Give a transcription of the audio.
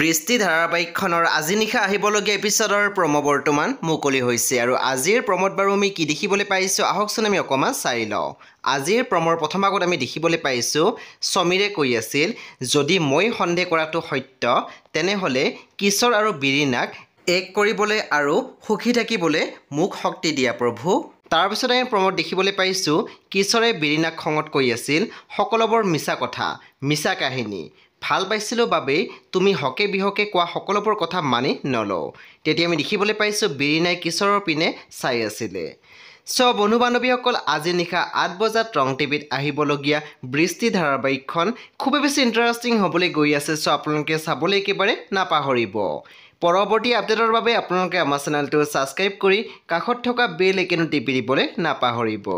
বৃষ্টি ধাৰাবাহিকখনৰ আজি নিশা আহিবলগীয়া এপিছডৰ প্ৰম' বৰ্তমান মুকলি হৈছে আৰু আজিৰ প্ৰমত বাৰু আমি কি দেখিবলৈ পাইছোঁ আহকচোন আমি অকণমান চাই লওঁ আজিৰ প্ৰমৰ প্ৰথম আগত আমি দেখিবলৈ পাইছোঁ সমীৰে কৈ আছিল যদি মই সন্দেহ কৰাটো সত্য তেনেহ'লে কিশোৰ আৰু বিৰিণাক এক কৰিবলৈ আৰু সুখী থাকিবলৈ মোক শক্তি দিয়া প্ৰভু তাৰপিছতে আমি প্ৰমত দেখিবলৈ পাইছোঁ কিশোৰে বিৰিণাক খঙত কৈ আছিল সকলোবোৰ মিছা কথা মিছা কাহিনী ভাল পাইছিলোঁ বাবেই তুমি হকে বিহকে কোৱা সকলোবোৰ কথা মানি নলওঁ তেতিয়া আমি দেখিবলৈ পাইছোঁ বিৰিণাই কিশোৰৰ পিনে চাই আছিলে চ' বন্ধু বান্ধৱীসকল আজি নিশা আঠ বজাত ৰং টিভিত আহিবলগীয়া বৃষ্টি ধাৰাবাহিকখন খুবেই বেছি ইণ্টাৰেষ্টিং হ'বলৈ গৈ আছে চ' আপোনালোকে চাবলৈ একেবাৰে নাপাহৰিব পৰৱৰ্তী আপডেটৰ বাবে আপোনালোকে আমাৰ চেনেলটো ছাবস্ক্ৰাইব কৰি কাষত থকা বেল একেনো টিপি দিবলৈ নাপাহৰিব